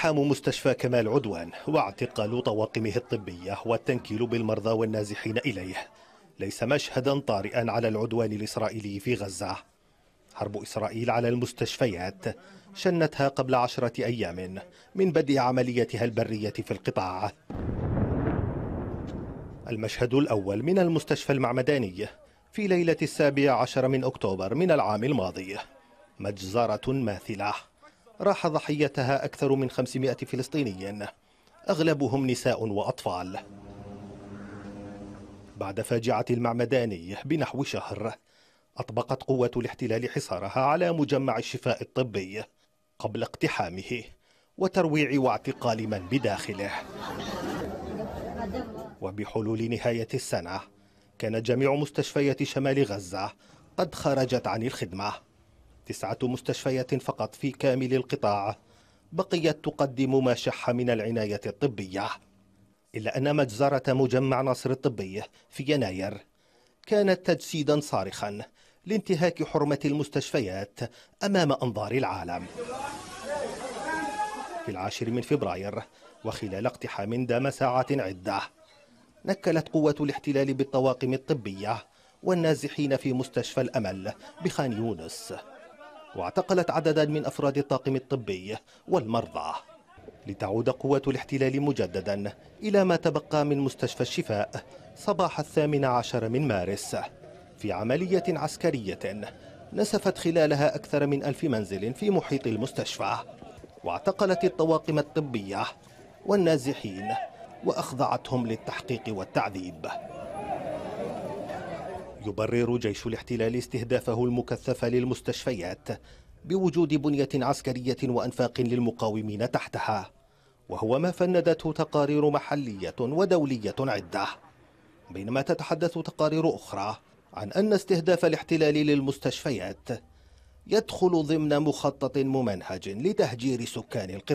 اقتحام مستشفى كمال عدوان واعتقال طواقمه الطبية والتنكيل بالمرضى والنازحين إليه ليس مشهدا طارئا على العدوان الإسرائيلي في غزة حرب إسرائيل على المستشفيات شنتها قبل عشرة أيام من بدء عمليتها البرية في القطاع المشهد الأول من المستشفى المعمداني في ليلة السابع عشر من أكتوبر من العام الماضي مجزرة ماثلة راح ضحيتها أكثر من 500 فلسطيني أغلبهم نساء وأطفال بعد فاجعة المعمداني بنحو شهر أطبقت قوة الاحتلال حصارها على مجمع الشفاء الطبي قبل اقتحامه وترويع واعتقال من بداخله وبحلول نهاية السنة كان جميع مستشفيات شمال غزة قد خرجت عن الخدمة تسعة مستشفيات فقط في كامل القطاع بقيت تقدم ما شح من العناية الطبية إلا أن مجزرة مجمع نصر الطبي في يناير كانت تجسيدا صارخا لانتهاك حرمة المستشفيات أمام أنظار العالم في العاشر من فبراير وخلال اقتحام دام ساعات عدة نكلت قوة الاحتلال بالطواقم الطبية والنازحين في مستشفى الأمل بخان يونس واعتقلت عددا من أفراد الطاقم الطبي والمرضى لتعود قوات الاحتلال مجددا إلى ما تبقى من مستشفى الشفاء صباح الثامن عشر من مارس في عملية عسكرية نسفت خلالها أكثر من ألف منزل في محيط المستشفى واعتقلت الطواقم الطبية والنازحين وأخضعتهم للتحقيق والتعذيب يبرر جيش الاحتلال استهدافه المكثف للمستشفيات بوجود بنية عسكرية وأنفاق للمقاومين تحتها وهو ما فندته تقارير محلية ودولية عدة بينما تتحدث تقارير أخرى عن أن استهداف الاحتلال للمستشفيات يدخل ضمن مخطط ممنهج لتهجير سكان القطاع